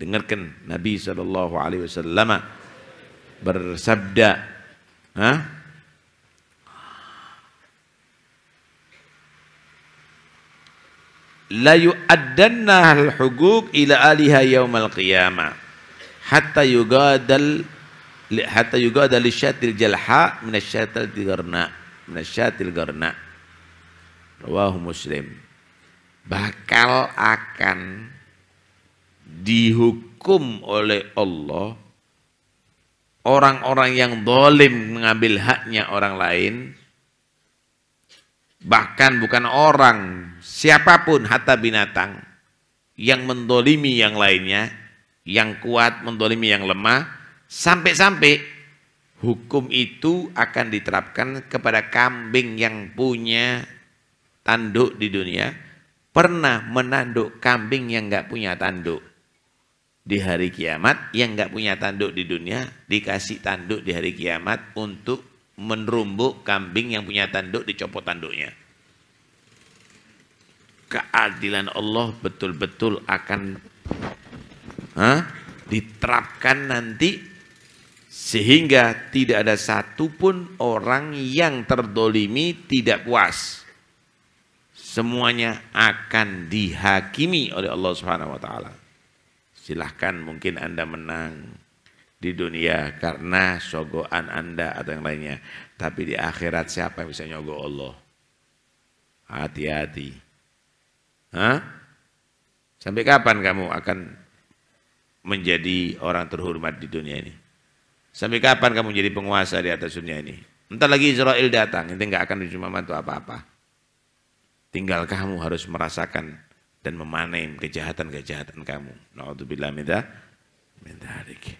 Dengarkan Nabi Shallallahu Alaihi Wasallam bersabda, Hah? La yu'addanna al huquq ila aliha al qiyamah hatta yugadal hatta yugadal syatil jalha syatil garna syatil garna rawahu muslim bakal akan dihukum oleh Allah orang-orang yang dolim mengambil haknya orang lain bahkan bukan orang siapapun hatta binatang yang mendolimi yang lainnya yang kuat mendolimi yang lemah sampai-sampai hukum itu akan diterapkan kepada kambing yang punya tanduk di dunia pernah menanduk kambing yang nggak punya tanduk di hari kiamat yang nggak punya tanduk di dunia dikasih tanduk di hari kiamat untuk menerumbuk kambing yang punya tanduk dicopot tanduknya keadilan Allah betul-betul akan ha, diterapkan nanti sehingga tidak ada satupun orang yang terdolimi tidak puas semuanya akan dihakimi oleh Allah Subhanahu wa taala silahkan mungkin Anda menang di dunia karena sogoan Anda atau yang lainnya. Tapi di akhirat siapa yang bisa nyogok Allah? Hati-hati. Hah? Sampai kapan kamu akan menjadi orang terhormat di dunia ini? Sampai kapan kamu jadi penguasa di atas dunia ini? Entar lagi Israel datang, itu nggak akan cuma bantu apa-apa. Tinggal kamu harus merasakan dan memanen kejahatan-kejahatan kamu. minta, minta dzalik.